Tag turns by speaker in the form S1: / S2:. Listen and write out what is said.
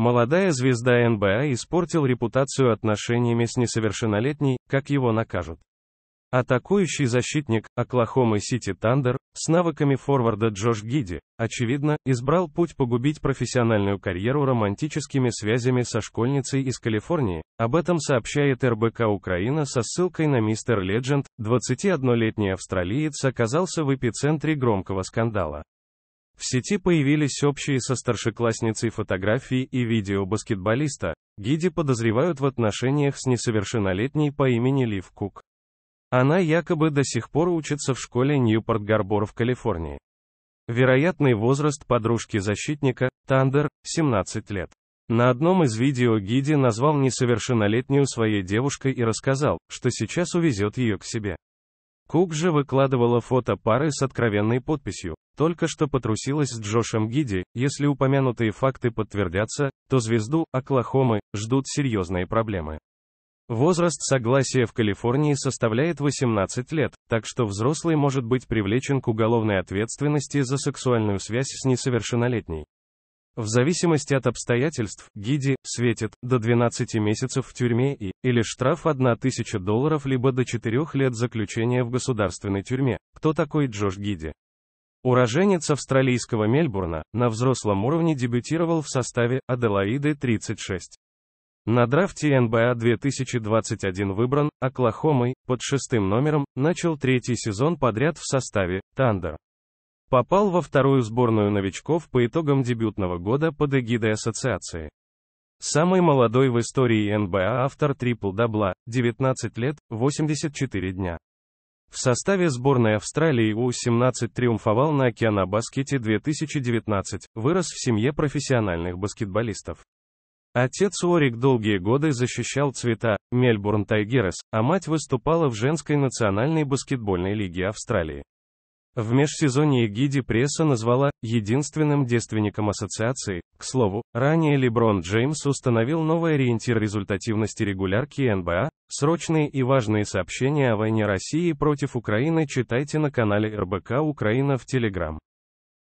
S1: Молодая звезда НБА испортил репутацию отношениями с несовершеннолетней, как его накажут. Атакующий защитник Оклахомы Сити Тандер с навыками форварда Джош Гиди, очевидно, избрал путь погубить профессиональную карьеру романтическими связями со школьницей из Калифорнии. Об этом сообщает РБК Украина со ссылкой на мистер Ледженд. 21-летний австралиец оказался в эпицентре громкого скандала. В сети появились общие со старшеклассницей фотографии и видео баскетболиста. Гиди подозревают в отношениях с несовершеннолетней по имени Лив Кук. Она якобы до сих пор учится в школе Ньюпорт-Гарбор в Калифорнии. Вероятный возраст подружки-защитника, Тандер, 17 лет. На одном из видео Гиди назвал несовершеннолетнюю своей девушкой и рассказал, что сейчас увезет ее к себе. Кук же выкладывала фото пары с откровенной подписью. Только что потрусилась с Джошем Гиди, если упомянутые факты подтвердятся, то звезду Оклахомы ждут серьезные проблемы. Возраст согласия в Калифорнии составляет 18 лет, так что взрослый может быть привлечен к уголовной ответственности за сексуальную связь с несовершеннолетней. В зависимости от обстоятельств, Гиди, светит, до 12 месяцев в тюрьме и, или штраф 1000 долларов либо до 4 лет заключения в государственной тюрьме. Кто такой Джош Гиди? Уроженец австралийского Мельбурна, на взрослом уровне дебютировал в составе Аделаиды 36. На драфте НБА 2021 выбран, Оклахомой, под шестым номером, начал третий сезон подряд в составе «Тандер». Попал во вторую сборную новичков по итогам дебютного года под эгидой ассоциации. Самый молодой в истории НБА автор трипл-дабла, 19 лет, 84 дня. В составе сборной Австралии У-17 триумфовал на Океанобаскете 2019, вырос в семье профессиональных баскетболистов. Отец Уорик долгие годы защищал цвета Мельбурн Тайгерес, а мать выступала в женской национальной баскетбольной лиге Австралии. В межсезонье Гиди пресса назвала единственным девственником ассоциации. К слову, ранее Леброн Джеймс установил новый ориентир результативности регулярки НБА. Срочные и важные сообщения о войне России против Украины читайте на канале РБК Украина в Телеграм.